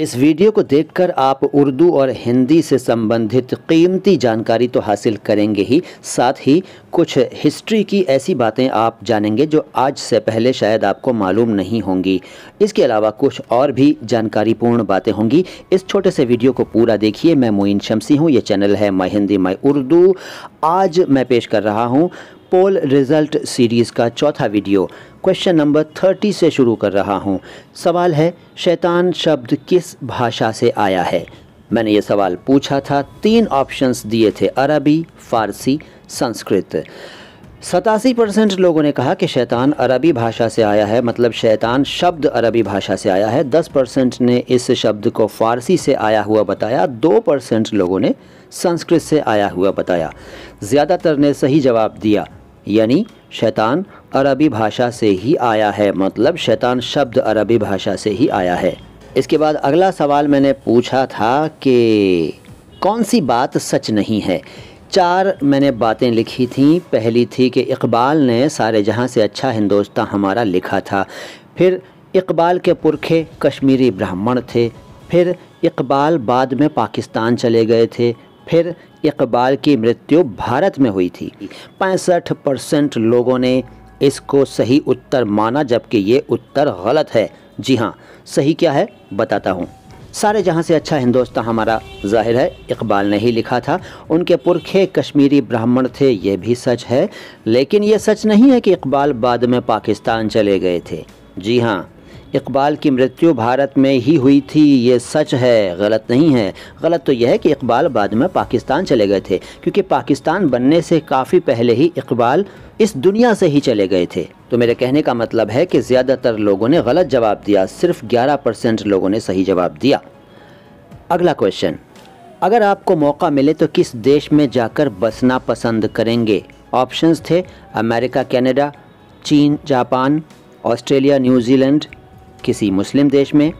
इस वीडियो को देखकर आप उर्दू और हिंदी से संबंधित कीमती जानकारी तो हासिल करेंगे ही साथ ही कुछ हिस्ट्री की ऐसी बातें आप जानेंगे जो आज से पहले शायद आपको मालूम नहीं होंगी इसके अलावा कुछ और भी जानकारीपूर्ण बातें होंगी इस छोटे से वीडियो को पूरा देखिए मैं मोइन शमसी हूँ ये चैनल है माई हिंदी माई उर्दू आज मैं पेश कर रहा हूँ पोल रिजल्ट सीरीज़ का चौथा वीडियो क्वेश्चन नंबर थर्टी से शुरू कर रहा हूँ सवाल है शैतान शब्द किस भाषा से आया है मैंने ये सवाल पूछा था तीन ऑप्शंस दिए थे अरबी फारसी संस्कृत सतासी परसेंट लोगों ने कहा कि शैतान अरबी भाषा से आया है मतलब शैतान शब्द अरबी भाषा से आया है दस परसेंट ने इस शब्द को फारसी से आया हुआ बताया दो परसेंट लोगों ने संस्कृत से आया हुआ बताया ज़्यादातर ने सही जवाब दिया यानी शैतान अरबी भाषा से ही आया है मतलब शैतान शब्द अरबी भाषा से ही आया है इसके बाद अगला सवाल मैंने पूछा था कि कौन सी बात सच नहीं है चार मैंने बातें लिखी थी पहली थी कि इकबाल ने सारे जहां से अच्छा हिंदोस्तान हमारा लिखा था फिर इकबाल के पुरखे कश्मीरी ब्राह्मण थे फिर इकबाल बाद में पाकिस्तान चले गए थे फिर इकबाल की मृत्यु भारत में हुई थी पैंसठ परसेंट लोगों ने इसको सही उत्तर माना जबकि ये उत्तर गलत है जी हाँ सही क्या है बताता हूँ सारे जहाँ से अच्छा हिंदोस्तान हमारा जाहिर है इकबाल ने ही लिखा था उनके पुरखे कश्मीरी ब्राह्मण थे ये भी सच है लेकिन ये सच नहीं है कि इकबाल बाद में पाकिस्तान चले गए थे जी हाँ इकबाल की मृत्यु भारत में ही हुई थी ये सच है गलत नहीं है गलत तो यह है कि इकबाल बाद में पाकिस्तान चले गए थे क्योंकि पाकिस्तान बनने से काफ़ी पहले ही इकबाल इस दुनिया से ही चले गए थे तो मेरे कहने का मतलब है कि ज़्यादातर लोगों ने गलत जवाब दिया सिर्फ ग्यारह परसेंट लोगों ने सही जवाब दिया अगला क्वेश्चन अगर आपको मौका मिले तो किस देश में जाकर बसना पसंद करेंगे ऑप्शंस थे अमेरिका कनाडा चीन जापान ऑस्ट्रेलिया न्यूजीलैंड किसी मुस्लिम देश में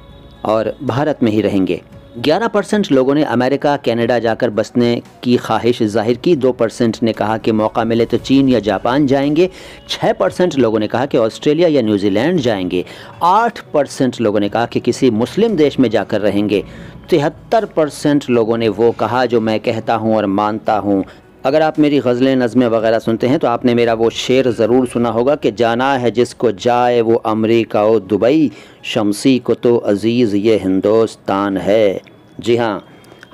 और भारत में ही रहेंगे 11 परसेंट लोगों ने अमेरिका कनाडा जाकर बसने की ख्वाहिश जाहिर की 2 परसेंट ने कहा कि मौका मिले तो चीन या जापान जाएंगे 6 परसेंट लोगों ने कहा कि ऑस्ट्रेलिया या न्यूजीलैंड जाएंगे 8 परसेंट लोगों ने कहा कि किसी मुस्लिम देश में जाकर रहेंगे तिहत्तर परसेंट लोगों ने वो कहा जो मैं कहता हूँ और मानता हूँ अगर आप मेरी गज़लें नज़में वगैरह सुनते हैं तो आपने मेरा वो शेर ज़रूर सुना होगा कि जाना है जिसको जाए वो अमरीका और दुबई शमसी को तो अज़ीज़ ये हिंदोस्तान है जी हाँ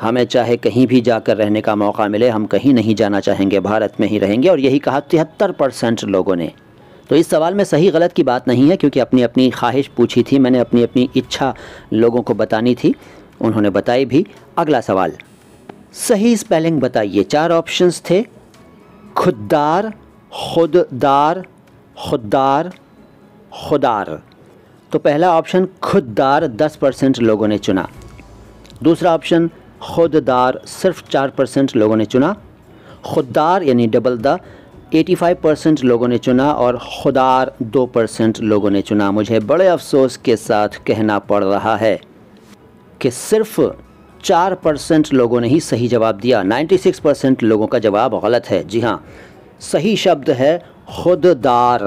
हमें चाहे कहीं भी जाकर रहने का मौका मिले हम कहीं नहीं जाना चाहेंगे भारत में ही रहेंगे और यही कहा तिहत्तर परसेंट लोगों ने तो इस सवाल में सही गलत की बात नहीं है क्योंकि अपनी अपनी ख्वाहिश पूछी थी मैंने अपनी अपनी इच्छा लोगों को बतानी थी उन्होंने बताई भी अगला सवाल सही स्पेलिंग बताइए चार ऑप्शंस थे खुददार खुददार खुददार खुदार तो पहला ऑप्शन खुददार 10 परसेंट लोगों ने चुना दूसरा ऑप्शन खुददार सिर्फ 4 परसेंट लोगों ने चुना खुददार यानी डबल द 85 परसेंट लोगों ने चुना और खुदार 2 परसेंट लोगों ने चुना मुझे बड़े अफसोस के साथ कहना पड़ रहा है कि सिर्फ़ चार परसेंट लोगों ने ही सही जवाब दिया 96 परसेंट लोगों का जवाब गलत है जी हाँ सही शब्द है खुददार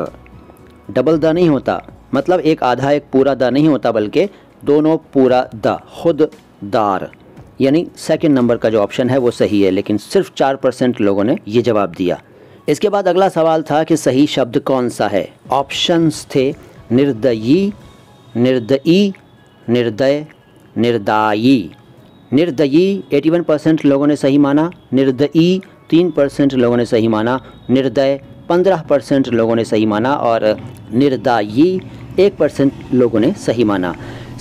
डबल द नहीं होता मतलब एक आधा एक पूरा द नहीं होता बल्कि दोनों पूरा द खुददार यानी सेकंड नंबर का जो ऑप्शन है वो सही है लेकिन सिर्फ चार परसेंट लोगों ने ये जवाब दिया इसके बाद अगला सवाल था कि सही शब्द कौन सा है ऑप्शंस थे निर्दयी निर्दयी निर्दय निर्दायी निर्दयी 81 परसेंट लोगों ने सही माना निर्दयी तीन परसेंट लोगों ने सही माना निर्दय पंद्रह परसेंट लोगों ने सही माना और निर्दयी एक परसेंट लोगों ने सही माना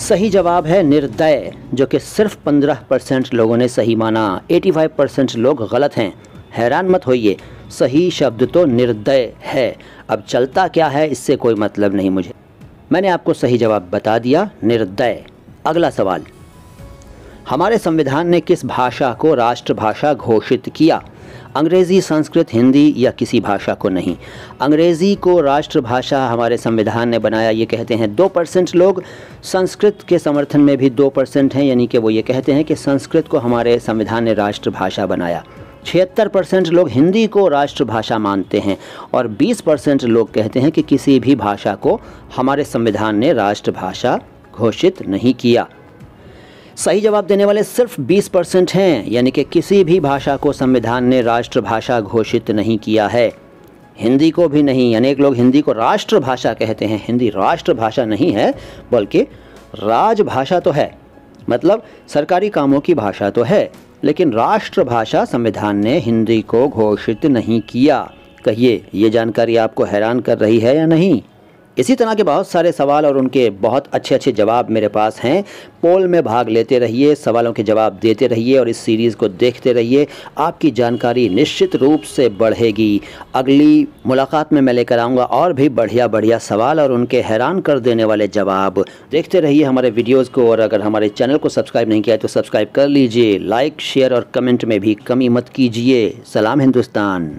सही जवाब है निर्दय जो कि सिर्फ पंद्रह परसेंट लोगों ने सही माना एटी फाइव परसेंट लोग गलत हैं हैरान मत होइए सही शब्द तो निर्दय है अब चलता क्या है इससे कोई मतलब नहीं मुझे मैंने आपको सही जवाब बता दिया निर्दय अगला सवाल हमारे संविधान ने किस भाषा को राष्ट्रभाषा घोषित किया अंग्रेज़ी संस्कृत हिंदी या किसी भाषा को नहीं अंग्रेज़ी को राष्ट्रभाषा हमारे संविधान ने बनाया ये कहते हैं दो परसेंट लोग संस्कृत के समर्थन में भी दो परसेंट हैं यानी कि वो ये कहते हैं कि संस्कृत को हमारे संविधान ने राष्ट्रभाषा बनाया छिहत्तर परसेंट लोग हिंदी को राष्ट्रभाषा मानते हैं और बीस परसेंट लोग कहते हैं कि किसी भी भाषा को हमारे संविधान ने राष्ट्रभाषा घोषित नहीं किया सही जवाब देने वाले सिर्फ 20 परसेंट हैं यानी कि किसी भी भाषा को संविधान ने राष्ट्रभाषा घोषित नहीं किया है हिंदी को भी नहीं अनेक लोग हिंदी को राष्ट्रभाषा कहते हैं हिंदी राष्ट्रभाषा नहीं है बल्कि राजभाषा तो है मतलब सरकारी कामों की भाषा तो है लेकिन राष्ट्रभाषा संविधान ने हिंदी को घोषित नहीं किया कहिए ये जानकारी आपको हैरान कर रही है या नहीं इसी तरह के बहुत सारे सवाल और उनके बहुत अच्छे अच्छे जवाब मेरे पास हैं पोल में भाग लेते रहिए सवालों के जवाब देते रहिए और इस सीरीज़ को देखते रहिए आपकी जानकारी निश्चित रूप से बढ़ेगी अगली मुलाकात में मैं लेकर आऊँगा और भी बढ़िया बढ़िया सवाल और उनके हैरान कर देने वाले जवाब देखते रहिए हमारे वीडियोज़ को और अगर हमारे चैनल को सब्सक्राइब नहीं किया है तो सब्सक्राइब कर लीजिए लाइक शेयर और कमेंट में भी कमी मत कीजिए सलाम हिंदुस्तान